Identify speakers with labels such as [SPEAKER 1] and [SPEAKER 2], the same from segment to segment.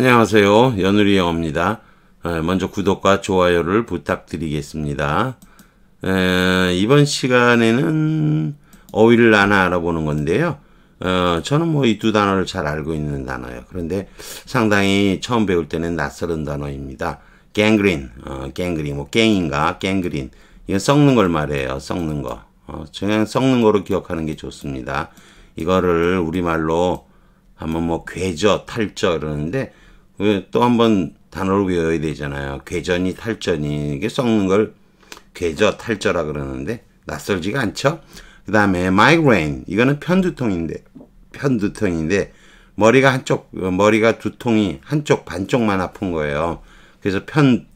[SPEAKER 1] 안녕하세요. 연우리 영어입니다. 예, 먼저 구독과 좋아요를 부탁드리겠습니다. 예, 이번 시간에는 어휘를 하나 알아보는 건데요. 어, 저는 뭐 이 두 단어를 잘 알고 있는 단어예요. 그런데 상당히 처음 배울 때는 낯설은 단어입니다. 갱그린, 어, 갱그린, 뭐 갱인가, 갱그린. 이건 썩는 걸 말해요. 썩는 거. 어, 그냥 썩는 거로 기억하는 게 좋습니다. 이거를 우리말로 한번 뭐 괴저, 탈저 이러는데 또 한 번 단어를 외워야 되잖아요. 궤전이 탈전이 이게 썩는 걸 궤저 탈저라 그러는데 낯설지가 않죠. 그 다음에 migraine 이거는 편두통인데 편두통인데 머리가 한쪽 머리가 두통이 한쪽 반쪽만 아픈 거예요. 그래서 편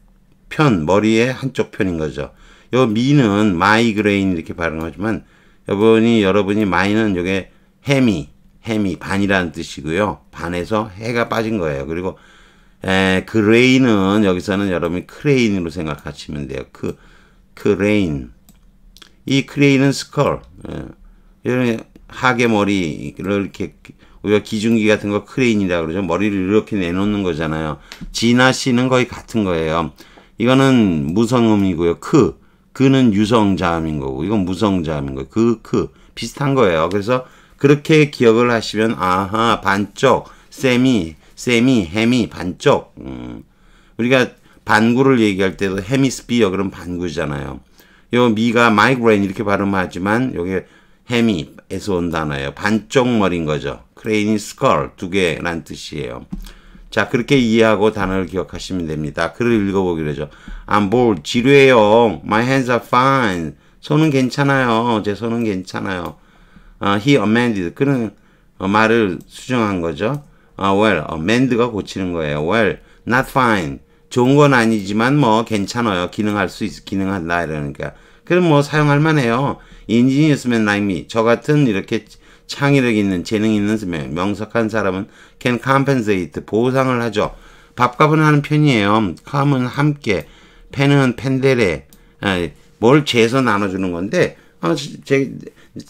[SPEAKER 1] 편 머리의 한쪽 편인 거죠. 요 미는 마이그레인 이렇게 발음하지만 여러분이 여러분이 마이는 요게 해미 해미 반이라는 뜻이고요. 반에서 해가 빠진 거예요. 그리고 에, 그레인은 여기서는 여러분이 크레인으로 생각하시면 돼요. 그 크레인. 그 이 크레인은 스컬. 예. 이런 하계 머리를 이렇게 우리가 기중기 같은 거 크레인이라고 그러죠. 머리를 이렇게 내놓는 거잖아요. 진아 씨는 거의 같은 거예요. 이거는 무성음이고요. 크. 그는 유성자음인 거고 이건 무성자음인 거예요. 그, 크. 비슷한 거예요. 그래서 그렇게 기억을 하시면 아하 반쪽, 세미, 세미, 헤미, 반쪽. 음, 우리가 반구를 얘기할 때도 헤미스피어 그럼 반구잖아요. 요 미가 마이그레인 이렇게 발음하지만 요게 헤미에서 온 단어예요. 반쪽 머리인 거죠. 크레인이 스컬 두 개란 뜻이에요. 자 그렇게 이해하고 단어를 기억하시면 됩니다. 글을 읽어보기로 하죠. I'm bored. 지루해요. My hands are fine. 손은 괜찮아요. 제 손은 괜찮아요. Uh, he amended. 그는 어, 말을 수정한 거죠. 아, well, 어, mend가 고치는 거예요. well, not fine. 좋은 건 아니지만 뭐 괜찮아요. 기능할 수 있, 기능한다 이러니까. 그럼 뭐 사용할 만해요. 인지니어스맨 라이미 저 같은 이렇게 창의력 있는 재능 있는 명석한 사람은 can compensate 보상을 하죠. 밥값은 하는 편이에요. 컴은 함께, 펜은 펜데레. 아, 뭘 재서 나눠주는 건데 아, 제,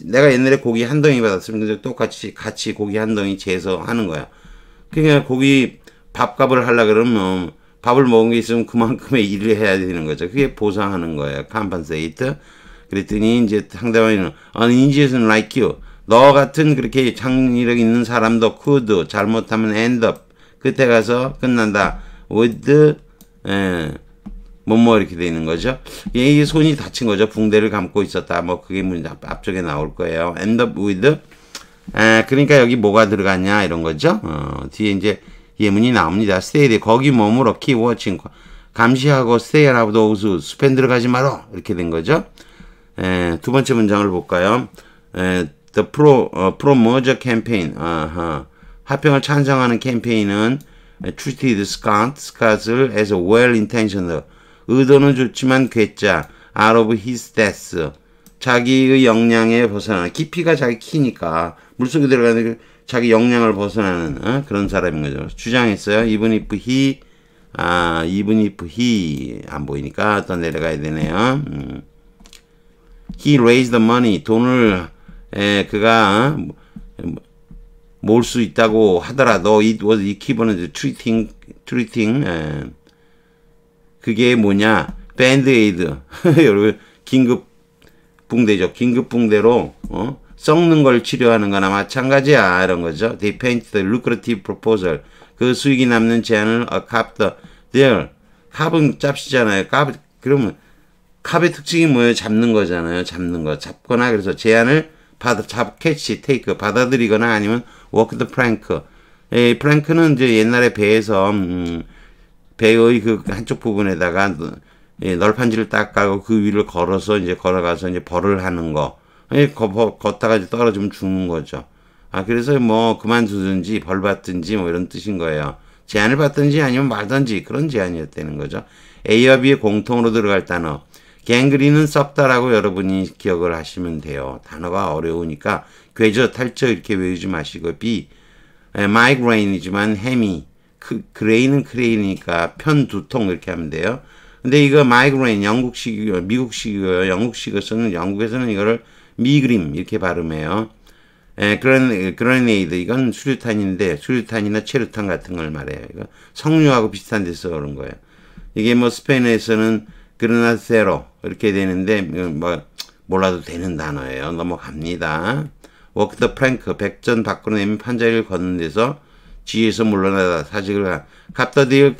[SPEAKER 1] 내가 옛날에 고기 한 덩이 받았으면 똑같이 같이 고기 한 덩이 재서 하는 거야. 그러니까 거기 밥값을 하려 그러면 밥을 먹은 게 있으면 그만큼의 일을 해야 되는 거죠. 그게 보상하는 거예요. 컴펜세이트. 그랬더니 이제 상대방이는 아니 인지에서는 like you. 너 같은 그렇게 창의력 있는 사람도 could 잘못하면 end up 끝에 가서 끝난다. with 에, 예, 뭐뭐 이렇게 돼 있는 거죠. 얘 손이 다친 거죠. 붕대를 감고 있었다. 뭐 그게 문제 앞쪽에 나올 거예요. end up with 에, 그러니까 여기 뭐가 들어갔냐 이런 거죠. 어, 뒤에 이제 예문이 나옵니다. stay there. 거기 머물러 keep watching. 감시하고 stay out of those 스펜 들어가지 마라. 이렇게 된 거죠. 에, 두 번째 문장을 볼까요? 에, the pro, 어, pro-merger campaign. 아하. 합병을 찬성하는 캠페인은 treated Scott, Scott을 as well-intentioned. 의도는 좋지만 괴짜. out of his death. 자기의 역량에 벗어나는 깊이가 자기 키니까 물속에 들어가는 그 자기 역량을 벗어나는 어? 그런 사람인 거죠. 주장했어요. 이분 if h 아 이분 if h 안 보이니까 또 내려가야 되네요. 음. He raised the money 돈을 에, 예, 그가 어? 몰수 있다고 하더라도 it was equivalent treating treating 에. 예. 그게 뭐냐 밴드에이드 여러분 긴급 붕대죠. 긴급 붕대로 어? 썩는 걸 치료하는 거나 마찬가지야 이런 거죠. They paint the lucrative proposal. 그 수익이 남는 제안을 a cap t deal. 은 짭시잖아요. 값 그러면 캅의 특징이 뭐예요? 잡는 거잖아요. 잡는 거. 잡거나 그래서 제안을 받아 잡 캐치 테이크 받아들이거나 아니면 워크 더 프랭크. 이 프랭크는 이제 옛날에 배에서 음, 배의 그 한쪽 부분에다가 예, 널판지를 딱 까고 그 위를 걸어서 이제 걸어가서 이제 벌을 하는 거. 예, 걷다가 이제 떨어지면 죽는 거죠. 아, 그래서 뭐 그만두든지 벌 받든지 뭐 이런 뜻인 거예요. 제안을 받든지 아니면 말든지 그런 제안이었다는 거죠. A와 B의 공통으로 들어갈 단어. 갱그리는 썩다라고 여러분이 기억을 하시면 돼요. 단어가 어려우니까 괴저, 탈저 이렇게 외우지 마시고 B, 마이그레인이지만 해미, 그, 그레인은 크레인이니까편 두통 이렇게 하면 돼요. 근데 이거 마이그레인 영국식이고 미국식이고 영국식에서는 영국에서는 이거를 미그림 이렇게 발음해요. 에, 예, 그런 그레네이드 이건 수류탄인데 수류탄이나 체류탄 같은 걸 말해요. 이거 석류하고 비슷한 데서 그런 거예요. 이게 뭐 스페인에서는 그르나세로 이렇게 되는데 뭐, 뭐 몰라도 되는 단어예요. 넘어갑니다. 워크더 프랭크 백전 밖으로 내면 판자를 걷는 데서 지에서 물러나다 사직을 갑더디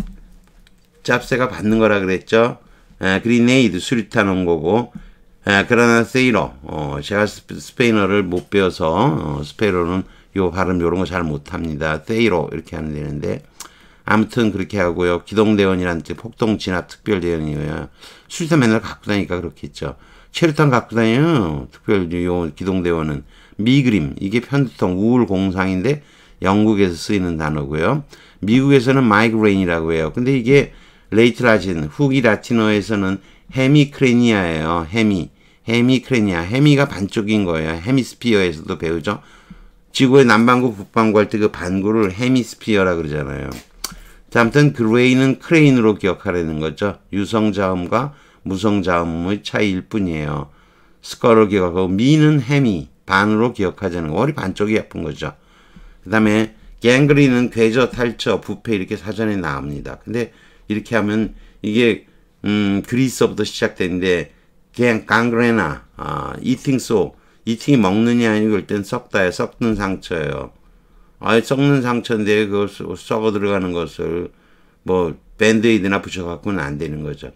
[SPEAKER 1] 잡세가 받는 거라 그랬죠. 그리네이드 수류탄 온 거고 예, 그러나 세이러 어, 제가 스페인어를 못 배워서 어, 스페인어는 요 발음 요런 거 잘 못합니다. 세이러 이렇게 하면 되는데 아무튼 그렇게 하고요. 기동대원이란 뜻 폭동 진압 특별대원이에요. 수류탄 맨날 갖고 다니까 그렇겠죠. 체류탄 갖고 다녀요. 특별 요 기동대원은 미그림 이게 편두통 우울 공상인데 영국에서 쓰이는 단어고요. 미국에서는 마이그레인이라고 해요. 근데 이게 레이트라진, 후기 라틴어에서는 헤미크레니아예요. 헤미. 헤미크레니아. 헤미가 반쪽인 거예요. 헤미스피어에서도 배우죠. 지구의 남반구, 북반구 할 때 그 반구를 헤미스피어라 그러잖아요. 자, 아무튼 그레이는 크레인으로 기억하려는 거죠. 유성자음과 무성자음의 차이일 뿐이에요. 스컬을 기억하고 미는 헤미, 반으로 기억하자는 거. 머리 반쪽이 예쁜 거죠. 그 다음에 갱그리는 괴저, 탈처, 부패 이렇게 사전에 나옵니다. 근데 이렇게 하면 이게 음, 그리스어부터 시작되는데 그냥 강그레나 아, 이팅 소 이팅이 먹느냐 아니고 일단 썩다에 썩는 상처예요. 아 썩는 상처인데 그 썩어 들어가는 것을 뭐 밴드에이드나 붙여갖고는 안 되는 거죠.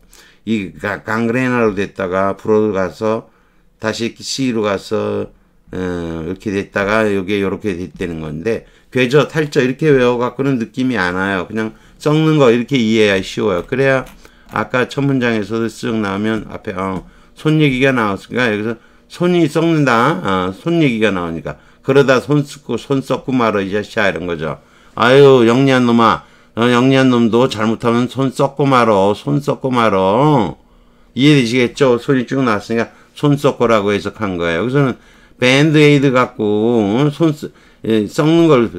[SPEAKER 1] 이 강그레나로 됐다가 불어로 가서 다시 C로 가서 어, 이렇게 됐다가 여게에 이렇게 됐다는 건데 궤저 탈저 이렇게 외워갖고는 느낌이 안 와요. 그냥 썩는 거 이렇게 이해해야 쉬워요. 그래야 아까 첫 문장에서도 쓱 나오면 앞에 어, 손 얘기가 나왔으니까 여기서 손이 썩는다. 어, 손 얘기가 나오니까 그러다 손 썩고 손 썩고 말어 이 자식아 이런 거죠. 아유 영리한 놈아 어, 영리한 놈도 잘못하면 손 썩고 말어 손 썩고 말어 이해되시겠죠? 손이 쭉 나왔으니까 손 썩고라고 해석한 거예요. 여기서는 밴드에이드 갖고 손 예, 썩는 걸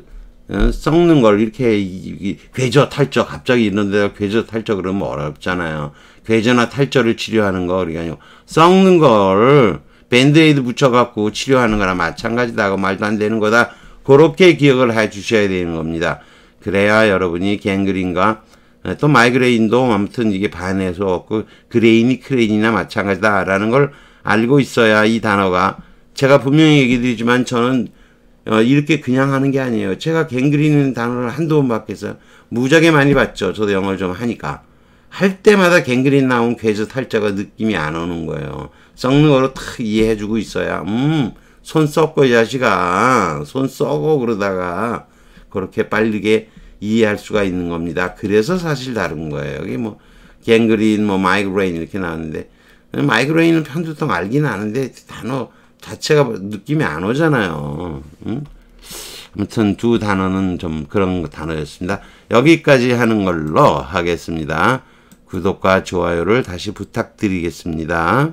[SPEAKER 1] 어, 썩는 걸 이렇게 괴저 탈저 갑자기 있는데 괴저 탈저 그러면 어렵잖아요. 괴저나 탈저를 치료하는 거 우리가 그러니까 썩는 걸 밴드에이드 붙여갖고 치료하는 거랑 마찬가지다 고 말도 안 되는 거다. 그렇게 기억을 해 주셔야 되는 겁니다. 그래야 여러분이 갱그린과 어, 또 마이그레인도 아무튼 이게 반해서 없고 그레인이 크레인이나 마찬가지다라는 걸 알고 있어야 이 단어가 제가 분명히 얘기 드리지만 저는 어, 이렇게 그냥 하는 게 아니에요. 제가 갱그린이라는 단어를 한두 번 밖에서 무지하게 많이 봤죠. 저도 영어를 좀 하니까. 할 때마다 갱그린 나온 괴수 탈자가 느낌이 안 오는 거예요. 썩는 거로 탁 이해해주고 있어야, 음, 손 썩고 이 자식아. 손 썩어 그러다가 그렇게 빠르게 이해할 수가 있는 겁니다. 그래서 사실 다른 거예요. 여기 뭐, 갱그린, 뭐, 마이그레인 이렇게 나왔는데, 마이그레인은 편두통 알긴 아는데, 단어, 자체가 느낌이 안 오잖아요. 응? 아무튼 두 단어는 좀 그런 단어였습니다. 여기까지 하는 걸로 하겠습니다. 구독과 좋아요를 다시 부탁드리겠습니다.